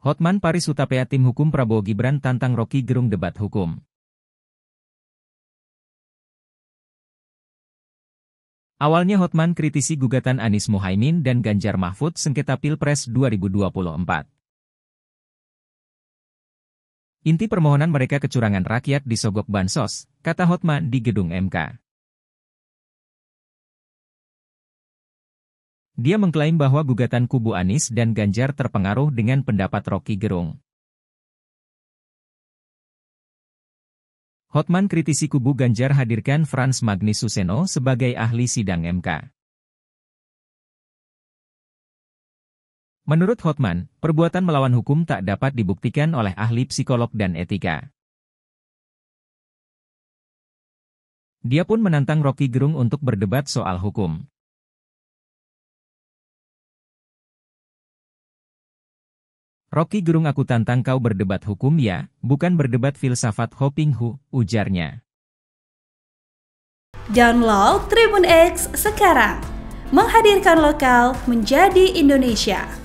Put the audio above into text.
Hotman Paris Utapea tim hukum Prabowo Gibran tantang Rocky Gerung debat hukum. Awalnya Hotman kritisi gugatan Anies Mohaimin dan Ganjar Mahfud sengketa Pilpres 2024. Inti permohonan mereka kecurangan rakyat di sogok bansos, kata Hotman di gedung MK. Dia mengklaim bahwa gugatan kubu Anies dan Ganjar terpengaruh dengan pendapat Rocky Gerung. Hotman kritisi kubu Ganjar hadirkan Franz Magni Suseno sebagai ahli sidang MK. Menurut Hotman, perbuatan melawan hukum tak dapat dibuktikan oleh ahli psikolog dan etika. Dia pun menantang Rocky Gerung untuk berdebat soal hukum. Rocky Gerung aku tantang kau berdebat hukum ya, bukan berdebat filsafat Hoping Hu, ujarnya. Download Tribun X sekarang. Menghadirkan lokal menjadi Indonesia.